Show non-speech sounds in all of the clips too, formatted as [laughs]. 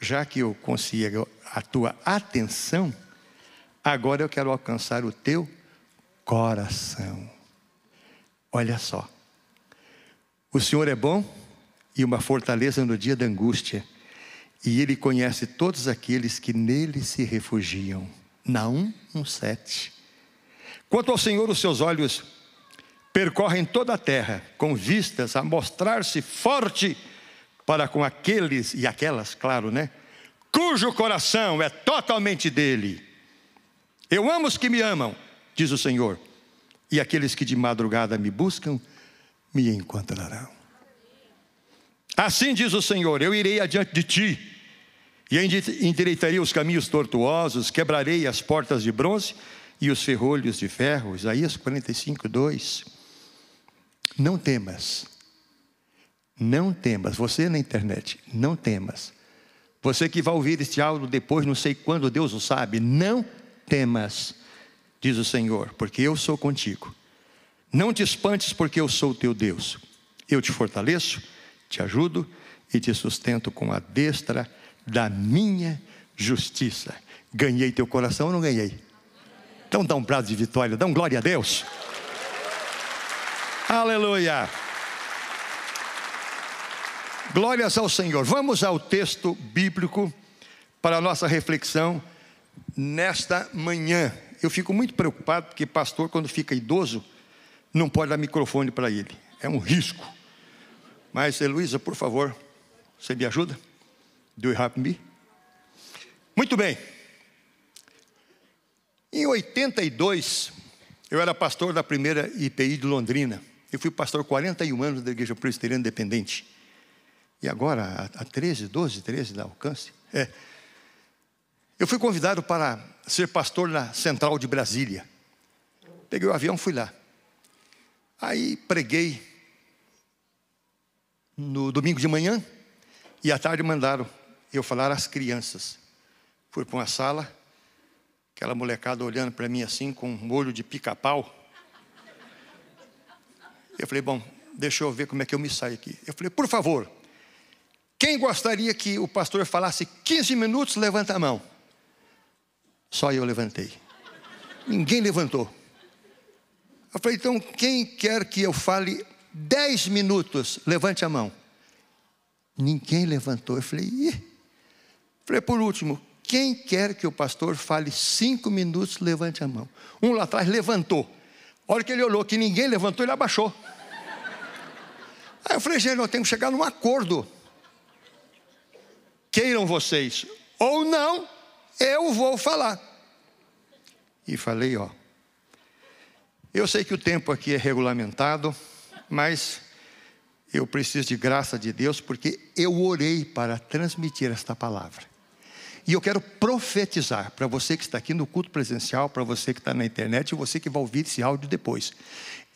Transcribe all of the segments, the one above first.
já que eu consigo a tua atenção, agora eu quero alcançar o teu coração. Olha só. O Senhor é bom e uma fortaleza no dia da angústia, e Ele conhece todos aqueles que nele se refugiam. Na no sete. Quanto ao Senhor, os seus olhos percorrem toda a terra, com vistas a mostrar-se forte para com aqueles e aquelas, claro, né? Cujo coração é totalmente dele. Eu amo os que me amam, diz o Senhor, e aqueles que de madrugada me buscam, me encontrarão. Assim diz o Senhor: Eu irei adiante de ti, e endireitarei os caminhos tortuosos, quebrarei as portas de bronze e os ferrolhos de ferro. Isaías 45, 2. Não temas, não temas, você na internet, não temas. Você que vai ouvir este áudio depois, não sei quando, Deus o sabe, não temas, diz o Senhor, porque eu sou contigo. Não te espantes, porque eu sou o teu Deus. Eu te fortaleço, te ajudo e te sustento com a destra da minha justiça. Ganhei teu coração ou não ganhei? Então dá um prazo de vitória, dá um glória a Deus. Aleluia! Glórias ao Senhor. Vamos ao texto bíblico para a nossa reflexão nesta manhã. Eu fico muito preocupado porque pastor, quando fica idoso, não pode dar microfone para ele. É um risco. Mas, Heloísa, por favor, você me ajuda? Do you help me? Muito bem. Em 82, eu era pastor da primeira IPI de Londrina. Eu fui pastor 41 anos da Igreja Presbiteriana Independente e agora a 13, 12, 13 dá alcance. É. Eu fui convidado para ser pastor na Central de Brasília. Peguei o avião, fui lá. Aí preguei no domingo de manhã e à tarde mandaram eu falar às crianças. Fui para uma sala, aquela molecada olhando para mim assim com um olho de pica-pau. Eu falei, bom, deixa eu ver como é que eu me saio aqui. Eu falei, por favor, quem gostaria que o pastor falasse 15 minutos, levanta a mão. Só eu levantei. Ninguém levantou. Eu falei, então quem quer que eu fale 10 minutos, levante a mão. Ninguém levantou. Eu falei, Ih. Falei, por último, quem quer que o pastor fale cinco minutos, levante a mão. Um lá atrás levantou. A hora que ele olhou que ninguém levantou, ele abaixou. Aí eu falei, gente, nós temos que chegar num acordo queiram vocês ou não, eu vou falar. E falei, ó. Eu sei que o tempo aqui é regulamentado, mas eu preciso de graça de Deus porque eu orei para transmitir esta palavra. E eu quero profetizar para você que está aqui no culto presencial, para você que está na internet e você que vai ouvir esse áudio depois.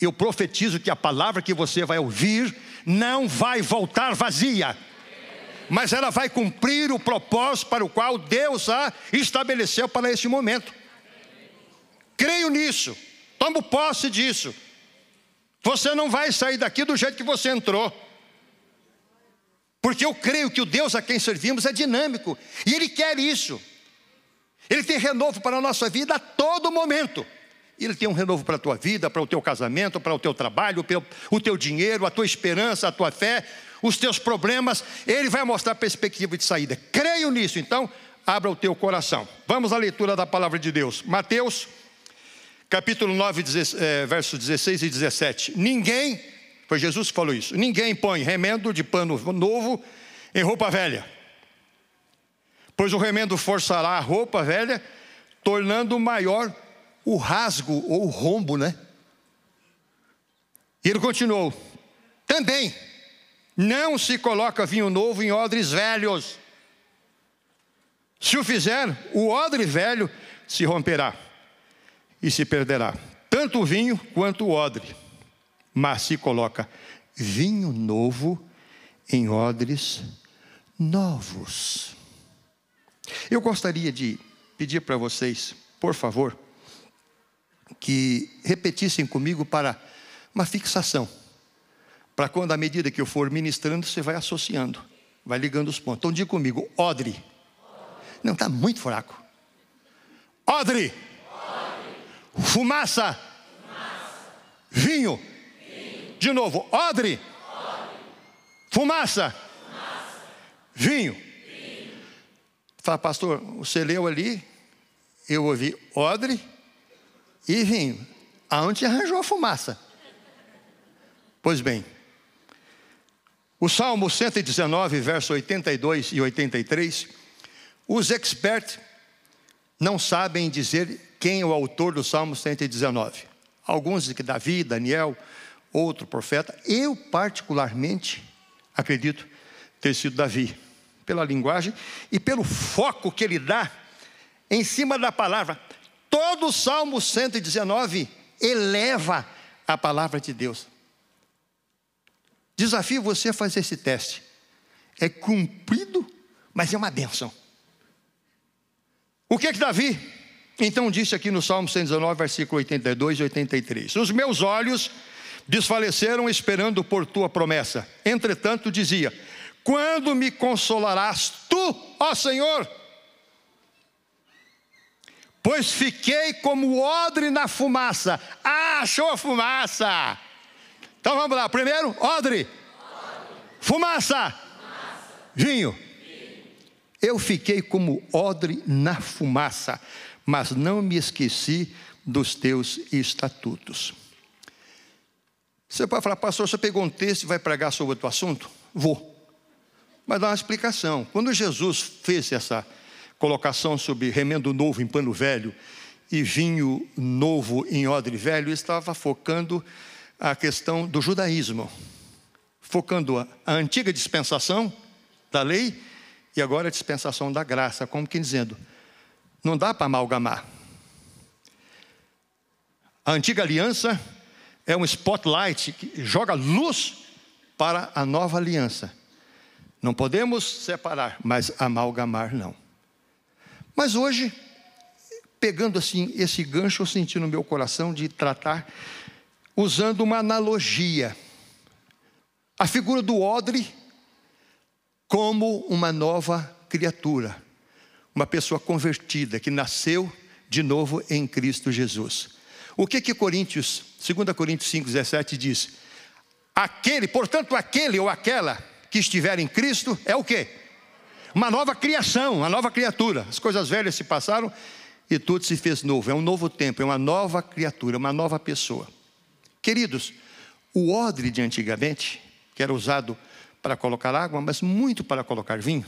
Eu profetizo que a palavra que você vai ouvir não vai voltar vazia mas ela vai cumprir o propósito para o qual Deus a estabeleceu para este momento. Creio nisso, tomo posse disso. Você não vai sair daqui do jeito que você entrou. Porque eu creio que o Deus a quem servimos é dinâmico e Ele quer isso. Ele tem renovo para a nossa vida a todo momento. Ele tem um renovo para a tua vida, para o teu casamento, para o teu trabalho, para o teu dinheiro, a tua esperança, a tua fé, os teus problemas, Ele vai mostrar perspectiva de saída. Creio nisso, então, abra o teu coração. Vamos à leitura da palavra de Deus. Mateus, capítulo 9, eh, versos 16 e 17. Ninguém, foi Jesus que falou isso, ninguém põe remendo de pano novo em roupa velha, pois o remendo forçará a roupa velha, tornando maior o rasgo ou o rombo, né? E ele continuou: também não se coloca vinho novo em odres velhos. Se o fizer, o odre velho se romperá e se perderá, tanto o vinho quanto o odre. Mas se coloca vinho novo em odres novos. Eu gostaria de pedir para vocês, por favor, que repetissem comigo para uma fixação. Para quando, à medida que eu for ministrando, você vai associando, vai ligando os pontos. Então diga comigo, odre. Não, está muito fraco. Odre. odre. Fumaça. Fumaça. Vinho. Vinho. De novo, odre. odre. Fumaça. Fumaça. Vinho. Vinho. Fala, pastor, você leu ali, eu ouvi odre e vinho. Aonde arranjou a fumaça? Pois bem, o Salmo 119, verso 82 e 83, os experts não sabem dizer quem é o autor do Salmo 119. Alguns dizem que Davi, Daniel, outro profeta. Eu, particularmente, acredito ter sido Davi, pela linguagem e pelo foco que ele dá em cima da palavra. Todo o Salmo 119 eleva a palavra de Deus. Desafio você a fazer esse teste. É cumprido, mas é uma bênção. O que é que Davi então disse aqui no Salmo 119, versículo 82 e 83? Os meus olhos desfaleceram esperando por tua promessa. Entretanto, dizia: Quando me consolarás tu, ó Senhor? Pois fiquei como odre na fumaça. Achou a fumaça! Então vamos lá. Primeiro, odre. Fumaça. Fumaça. Vinho. Vinho. Eu fiquei como odre na fumaça, mas não me esqueci dos teus estatutos. Você pode falar, pastor, você pegou um texto e vai pregar sobre outro assunto? Vou. Mas dá uma explicação. Quando Jesus fez essa colocação sobre remendo novo em pano velho e vinho novo em odre velho, ele estava focando a questão do judaísmo, focando a antiga dispensação da lei e agora a dispensação da graça, como que dizendo, não dá para amalgamar. A antiga aliança é um spotlight que joga luz para a nova aliança. Não podemos separar, mas amalgamar não. Mas hoje, pegando assim esse gancho, eu senti no meu coração de tratar usando uma analogia. A figura do odre como uma nova criatura, uma pessoa convertida que nasceu de novo em Cristo Jesus. O que que Coríntios, 2 Coríntios 5:17 diz? Aquele, portanto, aquele ou aquela que estiver em Cristo é o quê? Uma nova criação, uma nova criatura. As coisas velhas se passaram e tudo se fez novo. É um novo tempo, é uma nova criatura, uma nova pessoa. Queridos, o odre de antigamente, que era usado para colocar água, mas muito para colocar vinho,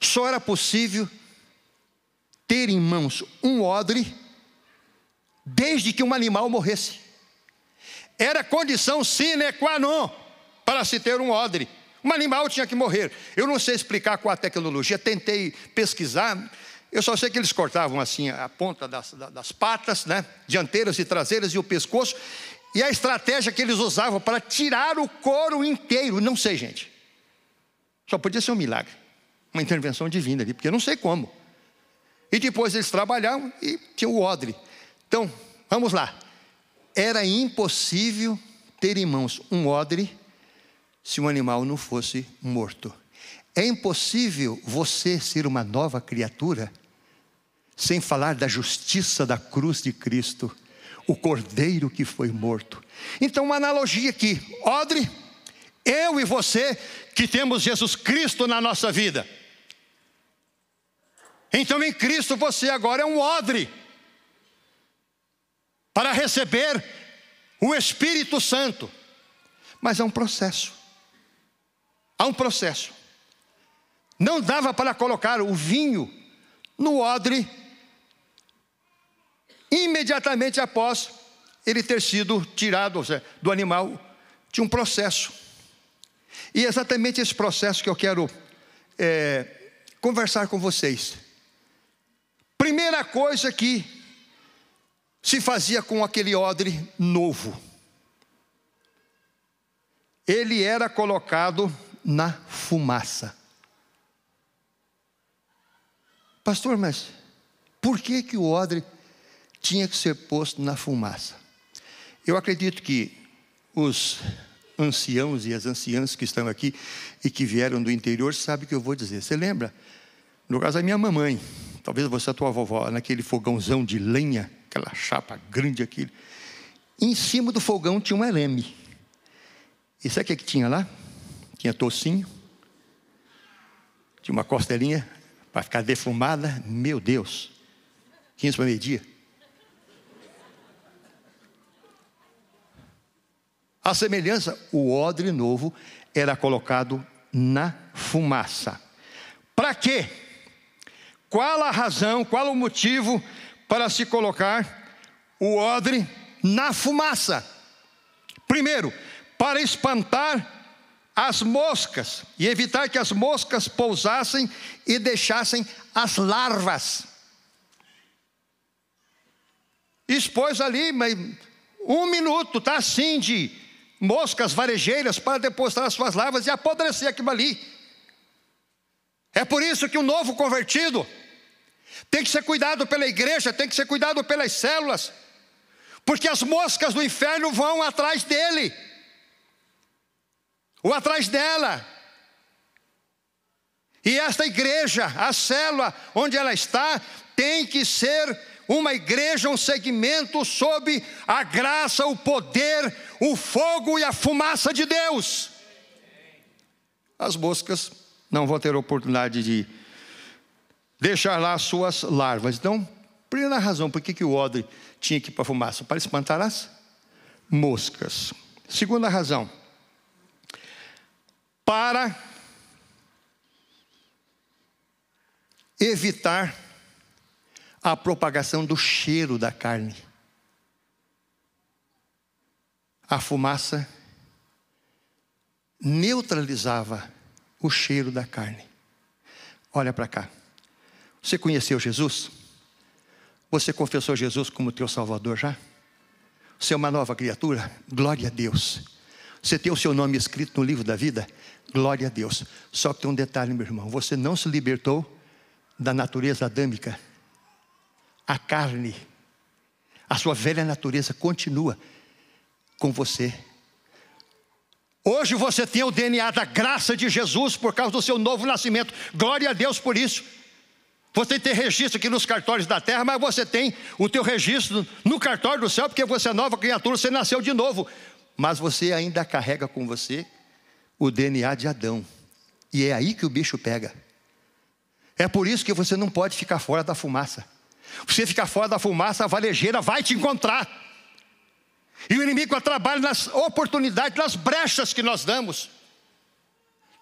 só era possível ter em mãos um odre desde que um animal morresse. Era condição sine qua non para se ter um odre. Um animal tinha que morrer. Eu não sei explicar qual a tecnologia, tentei pesquisar. Eu só sei que eles cortavam assim a ponta das, das patas, né? dianteiras e traseiras e o pescoço, e a estratégia que eles usavam para tirar o couro inteiro, não sei, gente. Só podia ser um milagre, uma intervenção divina ali, porque eu não sei como. E depois eles trabalhavam e tinha o odre. Então, vamos lá. Era impossível ter em mãos um odre se um animal não fosse morto. É impossível você ser uma nova criatura sem falar da justiça da cruz de Cristo o cordeiro que foi morto. Então, uma analogia aqui, odre, eu e você que temos Jesus Cristo na nossa vida. Então, em Cristo, você agora é um odre para receber o Espírito Santo. Mas é um processo. Há um processo. Não dava para colocar o vinho no odre imediatamente após ele ter sido tirado, ou seja, do animal, de um processo. E é exatamente esse processo que eu quero é, conversar com vocês. Primeira coisa que se fazia com aquele odre novo. Ele era colocado na fumaça. Pastor, mas por que que o odre tinha que ser posto na fumaça. Eu acredito que os anciãos e as anciãs que estão aqui e que vieram do interior sabem o que eu vou dizer. Você lembra? No caso da minha mamãe, talvez você, a tua vovó, naquele fogãozão de lenha, aquela chapa grande, aquele. Em cima do fogão tinha um eleme. E sabe o que, é que tinha lá? Tinha tocinho, tinha uma costelinha para ficar defumada. Meu Deus! 15 para meio-dia. A semelhança, o odre novo era colocado na fumaça. Para quê? Qual a razão, qual o motivo para se colocar o odre na fumaça? Primeiro, para espantar as moscas e evitar que as moscas pousassem e deixassem as larvas. Expôs ali um minuto, tá, assim de moscas varejeiras para depositar as suas larvas e apodrecer aquilo ali. É por isso que o um novo convertido tem que ser cuidado pela igreja, tem que ser cuidado pelas células, porque as moscas do inferno vão atrás dele, ou atrás dela. E esta igreja, a célula onde ela está, tem que ser uma igreja, um segmento sob a graça, o poder, o fogo e a fumaça de Deus. As moscas não vão ter oportunidade de deixar lá suas larvas. Então, primeira razão por que, que o odre tinha que ir para a fumaça? Para espantar as moscas. Segunda razão, para evitar a propagação do cheiro da carne. A fumaça neutralizava o cheiro da carne. Olha para cá. Você conheceu Jesus? Você confessou Jesus como teu Salvador já? Você é uma nova criatura? Glória a Deus. Você tem o seu nome escrito no livro da vida? Glória a Deus. Só que tem um detalhe, meu irmão: você não se libertou da natureza adâmica a carne, a sua velha natureza continua com você. Hoje você tem o DNA da graça de Jesus por causa do seu novo nascimento. Glória a Deus por isso. Você tem registro aqui nos cartórios da terra, mas você tem o teu registro no cartório do céu, porque você é nova criatura, você nasceu de novo. Mas você ainda carrega com você o DNA de Adão. E é aí que o bicho pega. É por isso que você não pode ficar fora da fumaça. Você ficar fora da fumaça, a varejeira vai te encontrar. E o inimigo trabalha nas oportunidades, nas brechas que nós damos.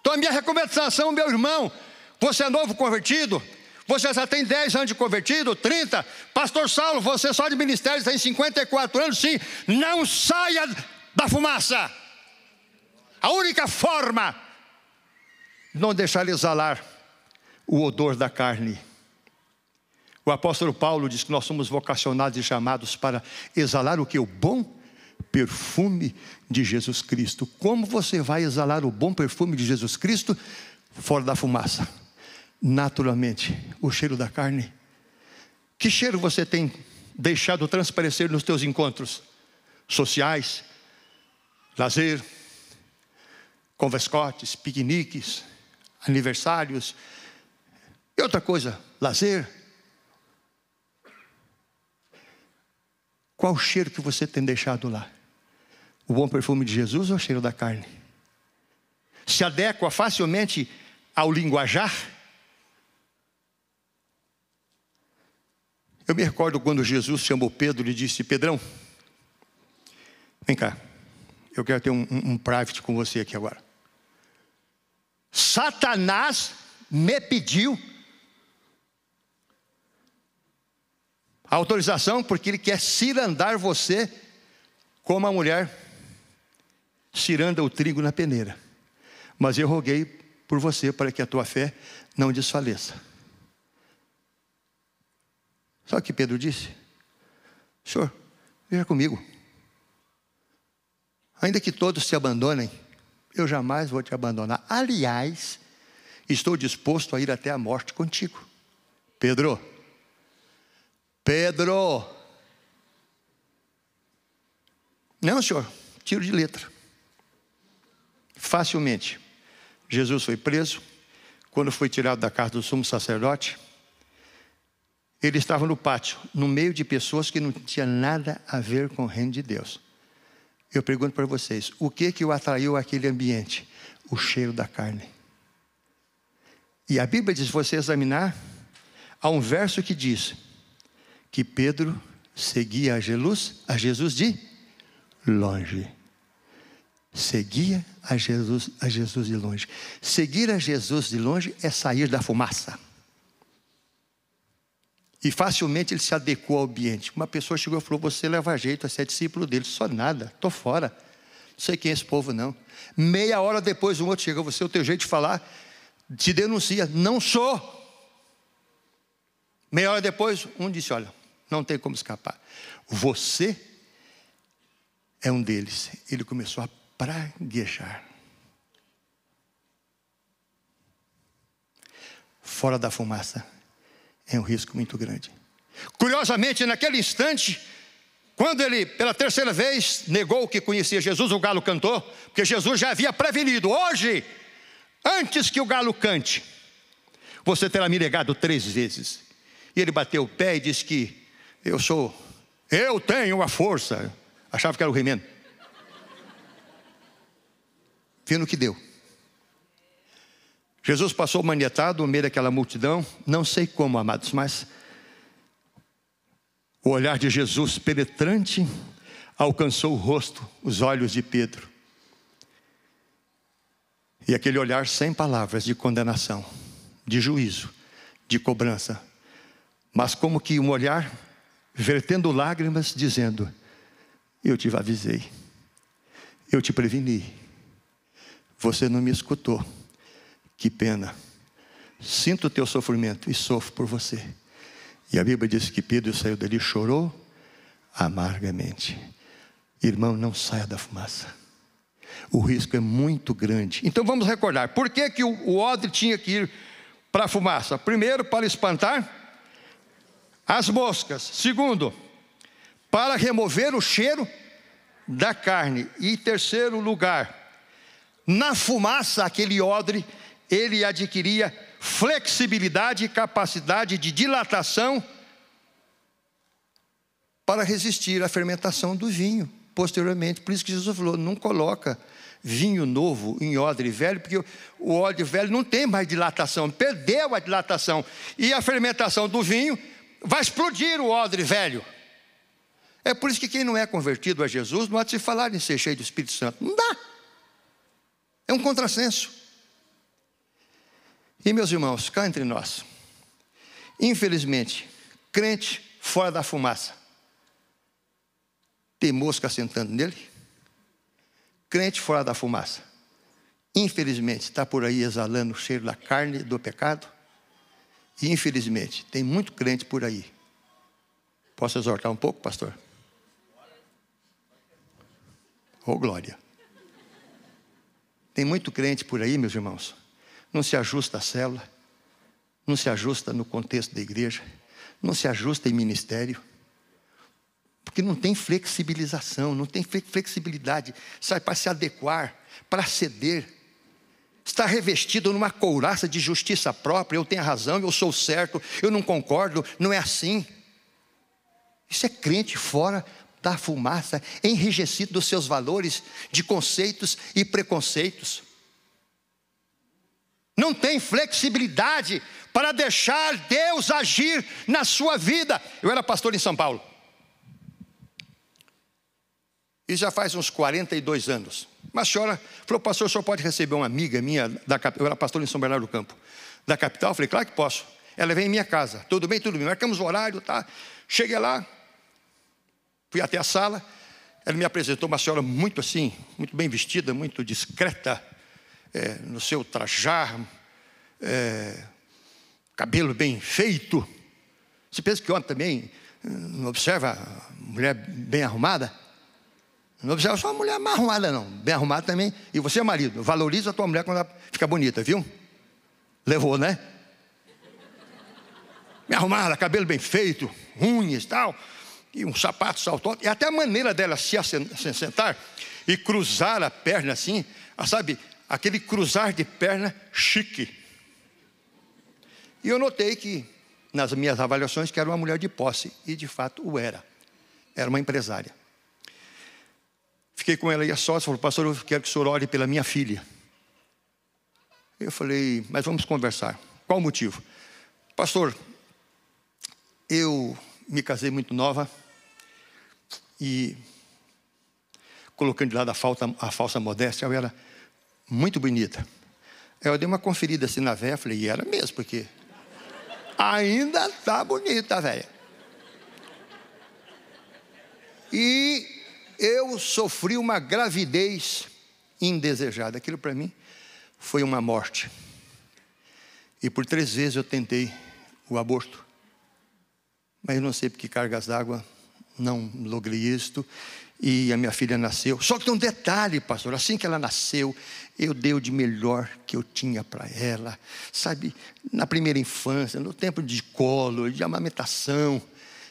Então, a minha recomendação, meu irmão, você é novo convertido, você já tem 10 anos de convertido, 30. Pastor Saulo, você só de ministério tem 54 anos, sim. Não saia da fumaça. A única forma de não deixar ele exalar o odor da carne o apóstolo Paulo diz que nós somos vocacionados e chamados para exalar o que? O bom perfume de Jesus Cristo. Como você vai exalar o bom perfume de Jesus Cristo fora da fumaça? Naturalmente, o cheiro da carne. Que cheiro você tem deixado transparecer nos teus encontros sociais, lazer, convescotes, piqueniques, aniversários? E outra coisa, lazer, Qual o cheiro que você tem deixado lá? O bom perfume de Jesus ou o cheiro da carne? Se adequa facilmente ao linguajar? Eu me recordo quando Jesus chamou Pedro e disse: Pedrão, vem cá, eu quero ter um, um, um private com você aqui agora. Satanás me pediu A autorização, porque ele quer cirandar você como a mulher ciranda o trigo na peneira. Mas eu roguei por você para que a tua fé não desfaleça. Sabe o que Pedro disse? Senhor, veja comigo. Ainda que todos se abandonem, eu jamais vou te abandonar. Aliás, estou disposto a ir até a morte contigo. Pedro, Pedro. Não, senhor, tiro de letra. Facilmente. Jesus foi preso. Quando foi tirado da casa do sumo sacerdote, ele estava no pátio, no meio de pessoas que não tinha nada a ver com o reino de Deus. Eu pergunto para vocês, o que que o atraiu àquele ambiente? O cheiro da carne. E a Bíblia diz, se você examinar, há um verso que diz: que Pedro seguia a Jesus, a Jesus de longe. Seguia a Jesus, a Jesus de longe. Seguir a Jesus de longe é sair da fumaça. E facilmente ele se adequou ao ambiente. Uma pessoa chegou e falou: Você leva jeito você é discípulo dele. Só nada, estou fora. Não sei quem é esse povo, não. Meia hora depois, um outro chega: Você, é o teu jeito de falar, te denuncia. Não sou. Meia hora depois, um disse: Olha, não tem como escapar. Você é um deles. Ele começou a praguejar. Fora da fumaça é um risco muito grande. Curiosamente, naquele instante, quando ele, pela terceira vez, negou que conhecia Jesus, o galo cantou, porque Jesus já havia prevenido: hoje, antes que o galo cante, você terá me negado três vezes. E ele bateu o pé e disse que eu sou, eu tenho a força. Achava que era o remendo. Vendo o que deu. Jesus passou manietado no meio daquela multidão, não sei como, amados, mas o olhar de Jesus penetrante alcançou o rosto, os olhos de Pedro. E aquele olhar sem palavras de condenação, de juízo, de cobrança, mas como que um olhar vertendo lágrimas, dizendo: Eu te avisei, eu te preveni, você não me escutou, que pena. Sinto o teu sofrimento e sofro por você. E a Bíblia diz que Pedro saiu dali e chorou amargamente. Irmão, não saia da fumaça. O risco é muito grande. Então vamos recordar: por que, que o odre tinha que ir para a fumaça? Primeiro, para espantar as moscas. Segundo, para remover o cheiro da carne. E terceiro lugar, na fumaça, aquele odre, ele adquiria flexibilidade e capacidade de dilatação para resistir à fermentação do vinho posteriormente. Por isso que Jesus falou: não coloca vinho novo em odre velho, porque o odre velho não tem mais dilatação, perdeu a dilatação. E a fermentação do vinho vai explodir o odre velho. É por isso que quem não é convertido a Jesus não há de se falar em ser cheio do Espírito Santo. Não dá. É um contrassenso. E meus irmãos, cá entre nós, infelizmente, crente fora da fumaça, tem mosca sentando nele, crente fora da fumaça, infelizmente está por aí exalando o cheiro da carne, do pecado, e, infelizmente, tem muito crente por aí. Posso exortar um pouco, pastor? Ô, oh, glória. Tem muito crente por aí, meus irmãos. Não se ajusta à célula, não se ajusta no contexto da igreja, não se ajusta em ministério, porque não tem flexibilização, não tem flexibilidade, sai para se adequar, para ceder está revestido numa couraça de justiça própria, eu tenho a razão, eu sou certo, eu não concordo, não é assim. Isso é crente fora da fumaça, enrijecido dos seus valores, de conceitos e preconceitos. Não tem flexibilidade para deixar Deus agir na sua vida. Eu era pastor em São Paulo. E já faz uns 42 anos. Mas senhora falou, pastor, o senhor pode receber uma amiga minha, da, eu era pastor em São Bernardo do Campo, da capital? Eu falei, claro que posso. Ela vem em minha casa, tudo bem, tudo bem, marcamos o horário, tá? Cheguei lá, fui até a sala, ela me apresentou uma senhora muito assim, muito bem vestida, muito discreta, é, no seu trajar, é, cabelo bem feito. Você pensa que homem também não hum, observa mulher bem arrumada? Não precisa só uma mulher mais arrumada, não. Bem arrumada também. E você, marido, valoriza a tua mulher quando ela fica bonita, viu? Levou, né? Me arrumada, cabelo bem feito, unhas e tal. E um sapato saltado. E até a maneira dela se sentar e cruzar a perna assim, ah, sabe? Aquele cruzar de perna chique. E eu notei que, nas minhas avaliações, que era uma mulher de posse. E, de fato, o era. Era uma empresária. Fiquei com ela aí a sós, falou, pastor, eu quero que o senhor ore pela minha filha. Eu falei, mas vamos conversar. Qual o motivo? Pastor, eu me casei muito nova e colocando de lado a, falta, a falsa modéstia, eu era muito bonita. Eu dei uma conferida assim na véia, falei, e era mesmo, porque ainda está bonita, velha. E eu sofri uma gravidez indesejada. Aquilo para mim foi uma morte. E por três vezes eu tentei o aborto. Mas eu não sei por que cargas d'água não logrei isto. E a minha filha nasceu. Só que tem um detalhe, pastor. Assim que ela nasceu, eu dei o de melhor que eu tinha para ela. Sabe, na primeira infância, no tempo de colo, de amamentação.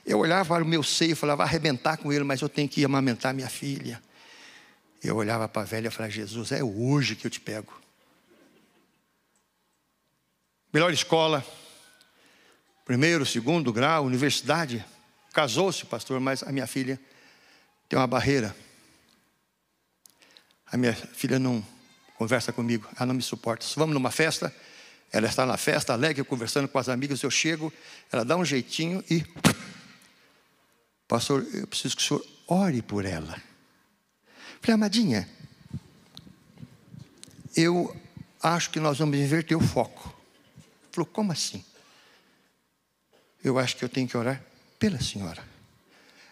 Eu olhava para o meu seio e falava, arrebentar com ele, mas eu tenho que amamentar minha filha. Eu olhava para a velha e falava, Jesus, é hoje que eu te pego. Melhor escola, primeiro, segundo grau, universidade. Casou-se, pastor, mas a minha filha tem uma barreira. A minha filha não conversa comigo, ela não me suporta. Se vamos numa festa, ela está na festa, alegre, conversando com as amigas, eu chego, ela dá um jeitinho e Pastor, eu preciso que o senhor ore por ela. Falei, amadinha, eu acho que nós vamos inverter o foco. Falou, como assim? Eu acho que eu tenho que orar pela senhora.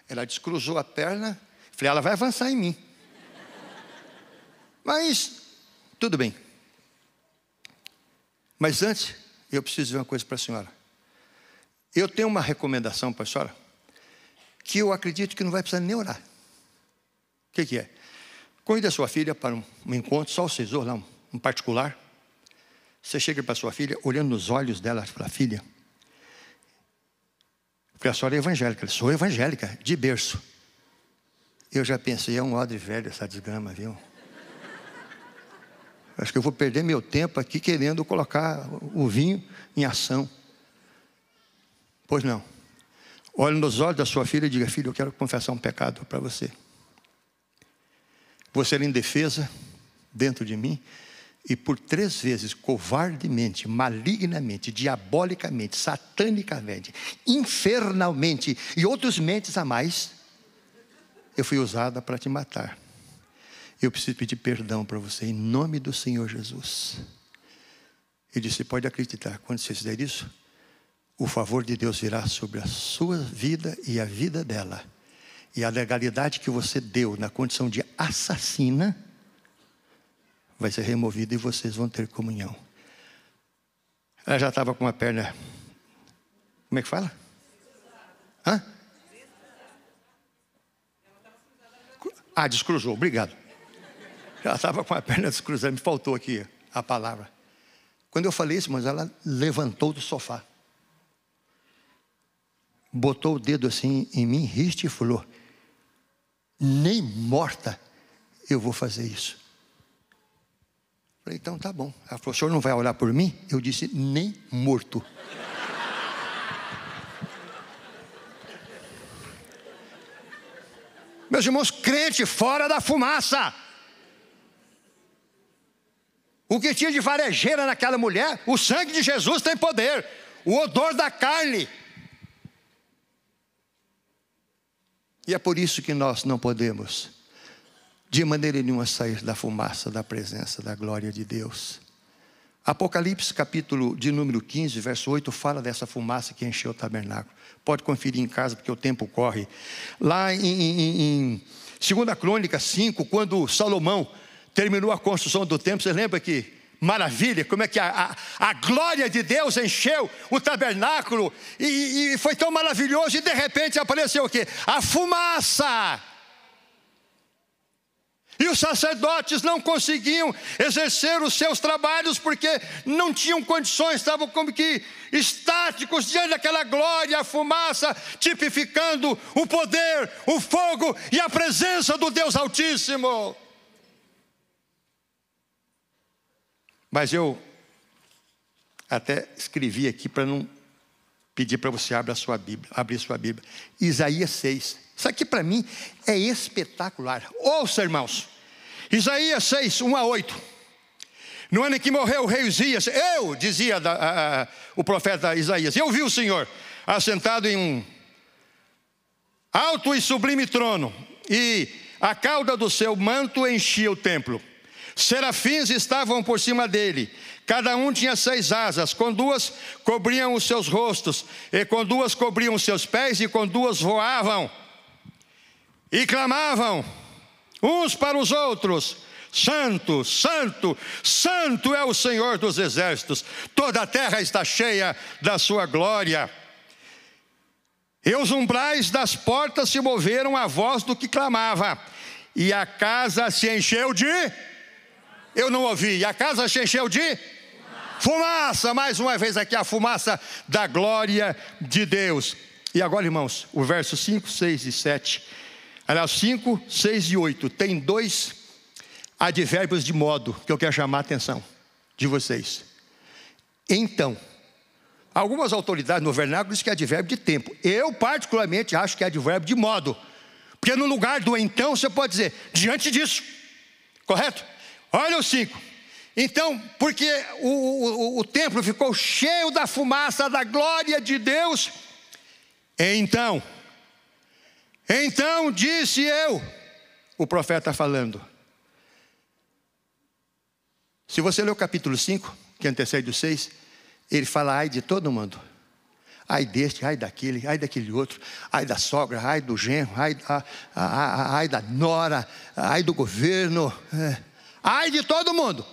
Ela descruzou a perna, falei, ela vai avançar em mim. Mas, tudo bem. Mas antes, eu preciso dizer uma coisa para a senhora. Eu tenho uma recomendação para a senhora que eu acredito que não vai precisar nem orar. O que, que é? Convide a sua filha para um, um encontro, só o Cesor lá, um, um particular. Você chega para sua filha, olhando nos olhos dela, para a filha, porque a senhora é evangélica, eu sou evangélica, de berço. Eu já pensei, é um odre velho essa desgrama, viu? Acho que eu vou perder meu tempo aqui querendo colocar o vinho em ação. Pois não. Olhe nos olhos da sua filha e diga: Filha, eu quero confessar um pecado para você. Você era indefesa dentro de mim e por três vezes, covardemente, malignamente, diabolicamente, satanicamente, infernalmente e outros mentes a mais, eu fui usada para te matar. Eu preciso pedir perdão para você em nome do Senhor Jesus. Ele disse: Pode acreditar, quando você fizer isso, o favor de Deus virá sobre a sua vida e a vida dela. E a legalidade que você deu na condição de assassina vai ser removida e vocês vão ter comunhão. Ela já estava com a perna. Como é que fala? Hã? Ah, descruzou, obrigado. Ela estava com a perna descruzada, me faltou aqui a palavra. Quando eu falei isso, mas ela levantou do sofá botou o dedo assim em mim, riste e falou: Nem morta eu vou fazer isso. Falei, então tá bom. Ela falou: O senhor não vai olhar por mim? Eu disse: Nem morto. [laughs] Meus irmãos, crente fora da fumaça. O que tinha de varejeira naquela mulher, o sangue de Jesus tem poder, o odor da carne E é por isso que nós não podemos, de maneira nenhuma, sair da fumaça da presença da glória de Deus. Apocalipse, capítulo de número 15, verso 8, fala dessa fumaça que encheu o tabernáculo. Pode conferir em casa, porque o tempo corre. Lá em, em, em Segunda Crônica 5, quando Salomão terminou a construção do templo, você lembra que maravilha, como é que a, a, a glória de Deus encheu o tabernáculo e, e foi tão maravilhoso, e de repente apareceu o quê? A fumaça. E os sacerdotes não conseguiam exercer os seus trabalhos porque não tinham condições, estavam como que estáticos diante daquela glória, a fumaça, tipificando o poder, o fogo e a presença do Deus Altíssimo. Mas eu até escrevi aqui para não pedir para você abrir sua Bíblia, abrir sua Bíblia. Isaías 6. Isso aqui para mim é espetacular. Ouça, irmãos. Isaías 6, 1 a 8. No ano em que morreu o rei Uzias, eu, dizia da, a, a, o profeta Isaías, eu vi o Senhor assentado em um alto e sublime trono, e a cauda do seu manto enchia o templo. Serafins estavam por cima dele. Cada um tinha seis asas, com duas cobriam os seus rostos, e com duas cobriam os seus pés, e com duas voavam. E clamavam uns para os outros: Santo, Santo, Santo é o Senhor dos exércitos, toda a terra está cheia da sua glória. E os umbrais das portas se moveram à voz do que clamava, e a casa se encheu de eu não ouvi. E a casa se encheu de fumaça. Mais uma vez aqui a fumaça da glória de Deus. E agora, irmãos, o verso 5, 6 e 7. Aliás, 5, 6 e 8. Tem dois advérbios de modo que eu quero chamar a atenção de vocês. Então, algumas autoridades no vernáculo dizem que é advérbio de tempo. Eu, particularmente, acho que é advérbio de modo. Porque no lugar do então, você pode dizer, diante disso. Correto? Olha o 5. Então, porque o, o, o, templo ficou cheio da fumaça da glória de Deus, então, então disse eu, o profeta falando. Se você ler o capítulo 5, que antecede o 6, ele fala ai de todo mundo. Ai deste, ai daquele, ai daquele outro, ai da sogra, ai do genro, ai, ai, ai, ai da nora, ai do governo. É. Ai de todo mundo.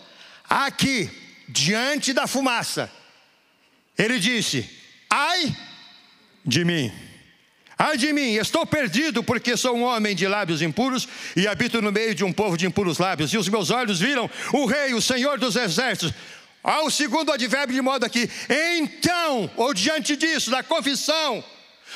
Aqui, diante da fumaça, ele disse: Ai de mim. Ai de mim, estou perdido, porque sou um homem de lábios impuros e habito no meio de um povo de impuros lábios. E os meus olhos viram o Rei, o Senhor dos Exércitos. Ao segundo advérbio de modo aqui, então, ou diante disso, da confissão,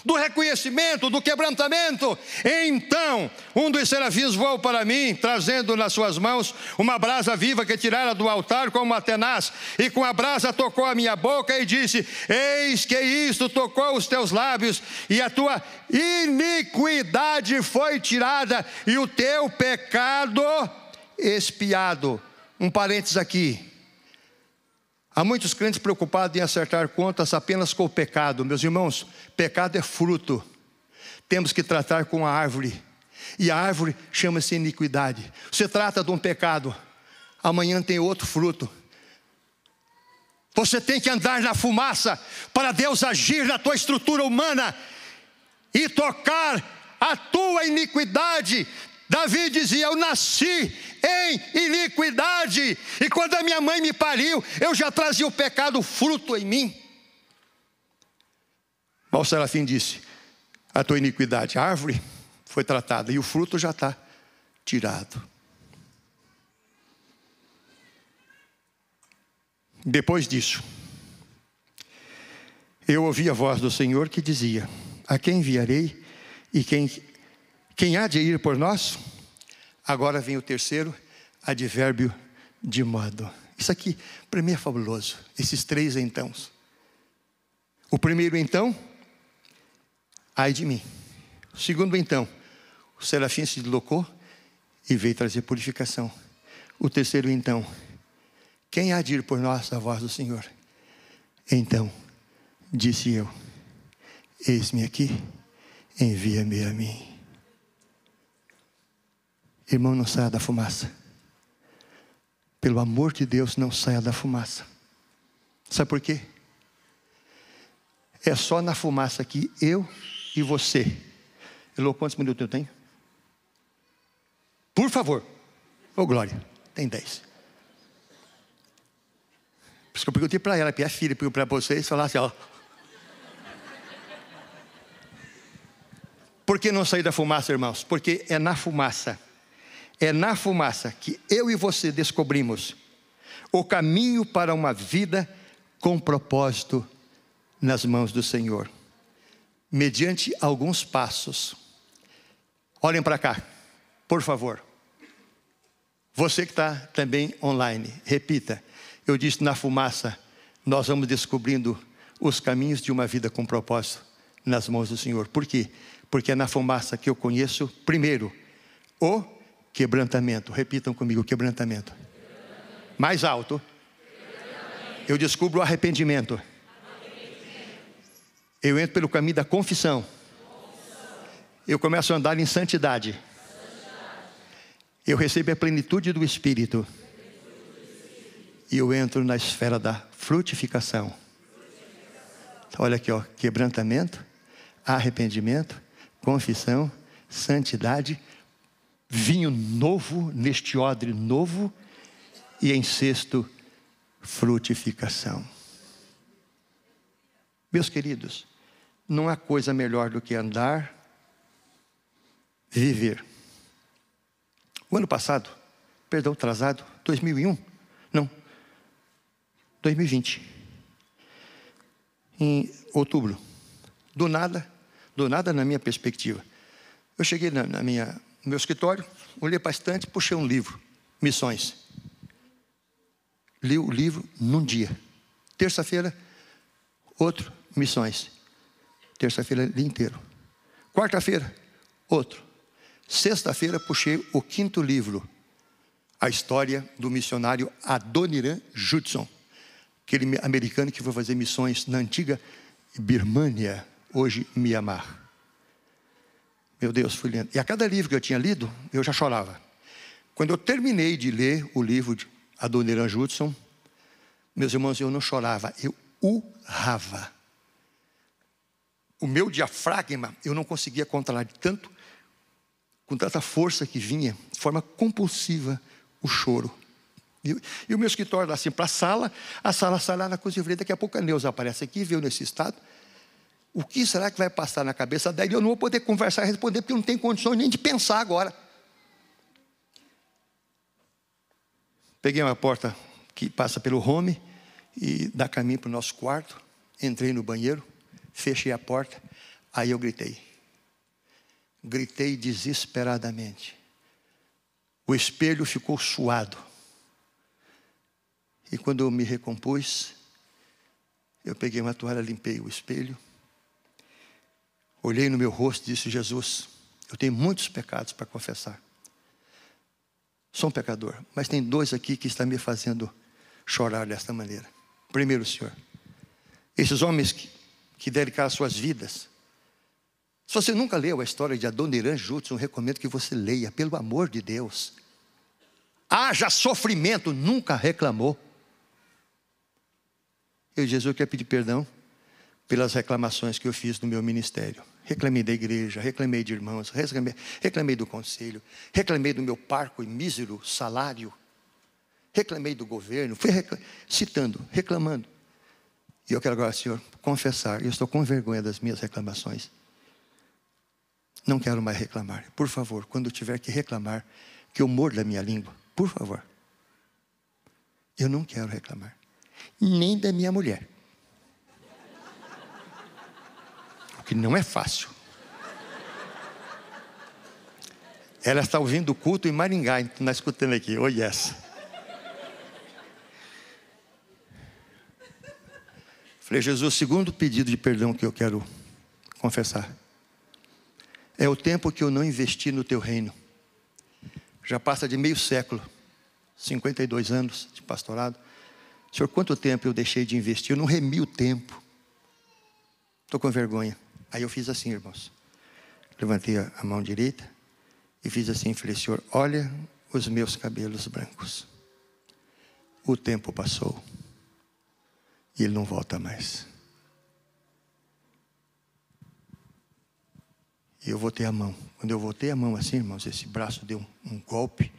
do reconhecimento, do quebrantamento. Então, um dos serafins voou para mim, trazendo nas suas mãos uma brasa viva que tirara do altar como Atenas, e com a brasa tocou a minha boca e disse: Eis que isto tocou os teus lábios, e a tua iniquidade foi tirada, e o teu pecado expiado. Um parênteses aqui. Há muitos crentes preocupados em acertar contas apenas com o pecado. Meus irmãos, pecado é fruto. Temos que tratar com a árvore. E a árvore chama-se iniquidade. Você trata de um pecado, amanhã tem outro fruto. Você tem que andar na fumaça para Deus agir na tua estrutura humana e tocar a tua iniquidade Davi dizia: Eu nasci em iniquidade, e quando a minha mãe me pariu, eu já trazia o pecado fruto em mim. o Serafim disse: A tua iniquidade, a árvore foi tratada, e o fruto já está tirado. Depois disso, eu ouvi a voz do Senhor que dizia: A quem enviarei e quem quem há de ir por nós? Agora vem o terceiro advérbio de modo. Isso aqui, para mim, é fabuloso. Esses três então. O primeiro então, ai de mim. O segundo então, o serafim se deslocou e veio trazer purificação. O terceiro então, quem há de ir por nós a voz do Senhor? Então, disse eu, eis-me aqui, envia-me a mim. Irmão, não saia da fumaça. Pelo amor de Deus, não saia da fumaça. Sabe por quê? É só na fumaça que eu e você. Elô, quantos minutos eu tenho? Por favor. Ô, oh, Glória, tem dez. Por isso que eu perguntei para ela, minha filha, perguntei para vocês, falar assim, ó. Por que não sair da fumaça, irmãos? Porque é na fumaça é na fumaça que eu e você descobrimos o caminho para uma vida com propósito nas mãos do Senhor, mediante alguns passos. Olhem para cá, por favor. Você que está também online, repita. Eu disse na fumaça, nós vamos descobrindo os caminhos de uma vida com propósito nas mãos do Senhor. Por quê? Porque é na fumaça que eu conheço, primeiro, o Quebrantamento. Repitam comigo: quebrantamento. quebrantamento. Mais alto. Quebrantamento. Eu descubro o arrependimento. arrependimento. Eu entro pelo caminho da confissão. confissão. Eu começo a andar em santidade. santidade. Eu recebo a plenitude do Espírito. E eu entro na esfera da frutificação. frutificação. Olha aqui, ó, quebrantamento, arrependimento, confissão, santidade vinho novo neste odre novo. E em sexto, frutificação. Meus queridos, não há coisa melhor do que andar, viver. O ano passado, perdão, atrasado, 2001, não, 2020, em outubro, do nada, do nada na minha perspectiva, eu cheguei na, na minha no meu escritório, olhei para a estante, puxei um livro, Missões. Li o livro num dia. Terça-feira, outro, Missões. Terça-feira, li inteiro. Quarta-feira, outro. Sexta-feira, puxei o quinto livro, a história do missionário Adoniran Judson, aquele americano que foi fazer missões na antiga Birmania, hoje Mianmar. Meu Deus, fui lendo. E a cada livro que eu tinha lido, eu já chorava. Quando eu terminei de ler o livro de Adoniran Judson, meus irmãos, eu não chorava, eu urrava. O meu diafragma, eu não conseguia controlar de tanto, com tanta força que vinha, de forma compulsiva, o choro. E, o meu escritório lá assim para a sala, a sala, a sala na cozinha, daqui a pouco a Neuza aparece aqui, viu nesse estado, o que será que vai passar na cabeça dela? Eu não vou poder conversar e responder, porque eu não tenho condições nem de pensar agora. Peguei uma porta que passa pelo home e dá caminho para o nosso quarto. Entrei no banheiro, fechei a porta, aí eu gritei. Gritei desesperadamente. O espelho ficou suado. E quando eu me recompus, eu peguei uma toalha, limpei o espelho Olhei no meu rosto e disse: Jesus, eu tenho muitos pecados para confessar. Sou um pecador, mas tem dois aqui que estão me fazendo chorar desta maneira. Primeiro, Senhor, esses homens que, que dedicaram suas vidas. Se você nunca leu a história de Adoniran Judson, eu recomendo que você leia, pelo amor de Deus. Haja sofrimento, nunca reclamou. Eu, Jesus, eu quero pedir perdão pelas reclamações que eu fiz no meu ministério. Reclamei da igreja, reclamei de irmãos, reclamei, reclamei do conselho, reclamei do meu parco e mísero salário, reclamei do governo, fui citando, reclamando. E eu quero agora, Senhor, confessar, eu estou com vergonha das minhas reclamações. Não quero mais reclamar. Por favor, quando tiver que reclamar, que eu morda a minha língua. Por favor. Eu não quero reclamar. Nem da minha mulher. porque não é fácil. Ela está ouvindo o culto em Maringá, está escutando aqui, oh yes. Falei, Jesus, o segundo pedido de perdão que eu quero confessar. É o tempo que eu não investi no teu reino. Já passa de meio século, 52 anos de pastorado. Senhor, quanto tempo eu deixei de investir? Eu não remi o tempo. Estou com vergonha. Aí eu fiz assim, irmãos. Levantei a mão direita e fiz assim, falei, Senhor, olha os meus cabelos brancos. O tempo passou e ele não volta mais. E eu voltei a mão. Quando eu voltei a mão assim, irmãos, esse braço deu um, um golpe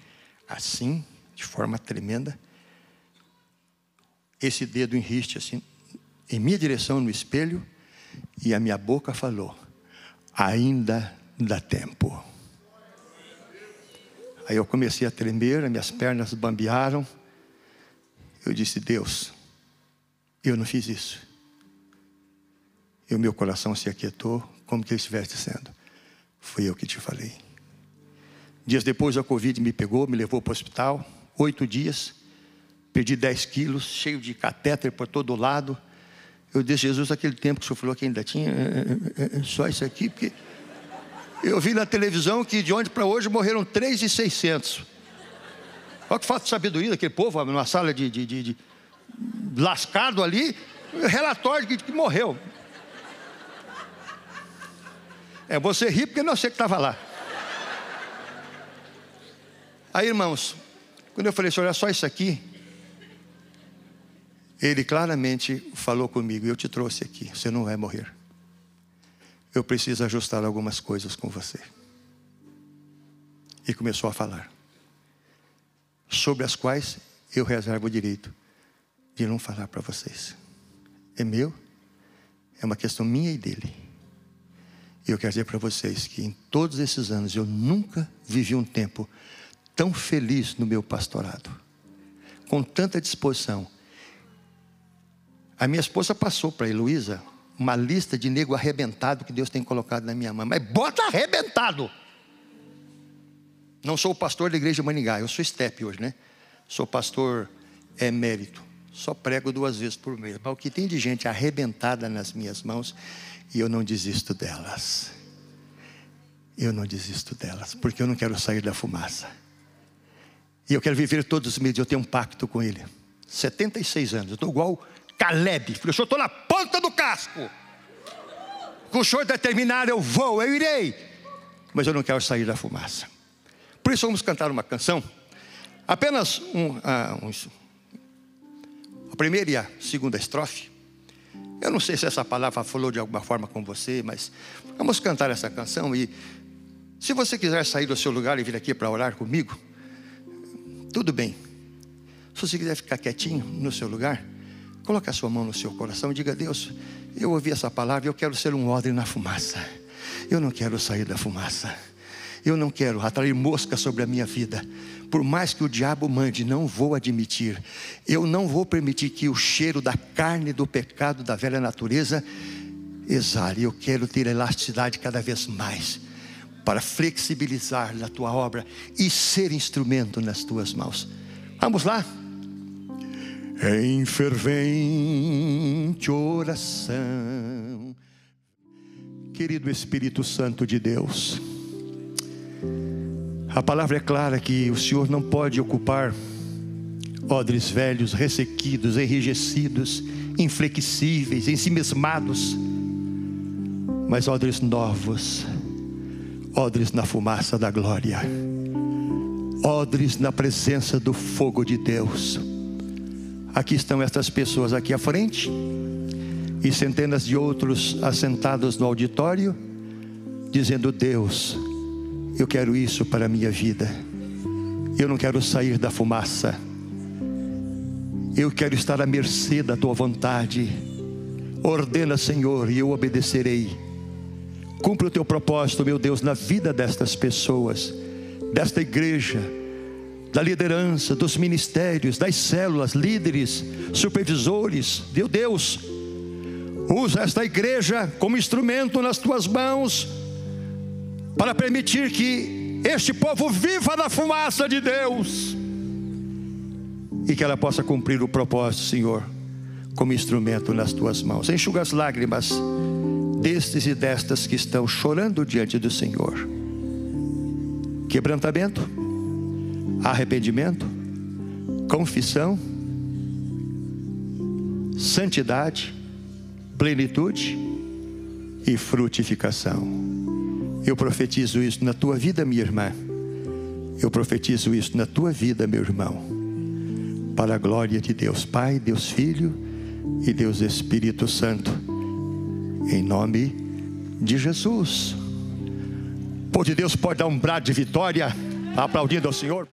assim, de forma tremenda. Esse dedo enriste assim, em minha direção no espelho e a minha boca falou: ainda dá tempo. Aí eu comecei a tremer, minhas pernas bambearam. Eu disse: Deus, eu não fiz isso. E o meu coração se aquietou, como que eu estivesse dizendo: Foi eu que te falei. Dias depois, a Covid me pegou, me levou para o hospital. Oito dias, perdi 10 quilos, cheio de catéter por todo lado. Eu disse, Jesus, aquele tempo que o senhor falou que ainda tinha, é, é, é só isso aqui, porque eu vi na televisão que de ontem para hoje morreram 3,600. Olha que fato de sabedoria daquele povo, numa sala de, de, de, de lascado ali, relatório de que morreu. É, você ri porque não sei que estava lá. Aí, irmãos, quando eu falei assim, olha só isso aqui, ele claramente falou comigo: Eu te trouxe aqui, você não vai morrer. Eu preciso ajustar algumas coisas com você. E começou a falar, sobre as quais eu reservo o direito de não falar para vocês. É meu, é uma questão minha e dele. E eu quero dizer para vocês que em todos esses anos eu nunca vivi um tempo tão feliz no meu pastorado, com tanta disposição a minha esposa passou para a Heloísa uma lista de nego arrebentado que Deus tem colocado na minha mão. Mas bota arrebentado! Não sou pastor da igreja de Maningá, eu sou estepe hoje, né? Sou pastor emérito. Só prego duas vezes por mês. Mas o que tem de gente arrebentada nas minhas mãos e eu não desisto delas. Eu não desisto delas, porque eu não quero sair da fumaça. E eu quero viver todos os meses, eu tenho um pacto com ele. 76 anos, eu estou igual Caleb. Falei, o senhor estou na ponta do casco. Com o senhor determinado, eu vou, eu irei. Mas eu não quero sair da fumaça. Por isso vamos cantar uma canção. Apenas um, ah, uns, a primeira e a segunda estrofe. Eu não sei se essa palavra falou de alguma forma com você, mas vamos cantar essa canção e se você quiser sair do seu lugar e vir aqui para orar comigo, tudo bem. Se você quiser ficar quietinho no seu lugar, Coloque a sua mão no seu coração e diga: Deus, eu ouvi essa palavra, eu quero ser um odre na fumaça. Eu não quero sair da fumaça. Eu não quero atrair mosca sobre a minha vida. Por mais que o diabo mande, não vou admitir. Eu não vou permitir que o cheiro da carne do pecado da velha natureza exale. Eu quero ter elasticidade cada vez mais para flexibilizar na tua obra e ser instrumento nas tuas mãos. Vamos lá? em fervente oração. Querido Espírito Santo de Deus, a palavra é clara que o Senhor não pode ocupar odres velhos, ressequidos, enrijecidos, inflexíveis, ensimesmados, mas odres novos, odres na fumaça da glória, odres na presença do fogo de Deus Aqui estão estas pessoas aqui à frente e centenas de outros assentados no auditório, dizendo: Deus, eu quero isso para a minha vida. Eu não quero sair da fumaça. Eu quero estar à mercê da tua vontade. Ordena, Senhor, e eu obedecerei. Cumpre o teu propósito, meu Deus, na vida destas pessoas, desta igreja da liderança, dos ministérios, das células, líderes, supervisores, meu Deus, usa esta igreja como instrumento nas tuas mãos, para permitir que este povo viva na fumaça de Deus e que ela possa cumprir o propósito, Senhor, como instrumento nas tuas mãos. Enxuga as lágrimas destes e destas que estão chorando diante do Senhor. Quebrantamento arrependimento, confissão, santidade, plenitude e frutificação. Eu profetizo isso na tua vida, minha irmã. Eu profetizo isso na tua vida, meu irmão. Para a glória de Deus Pai, Deus Filho e Deus Espírito Santo. Em nome de Jesus. Por de Deus pode dar um brado de vitória aplaudindo ao Senhor.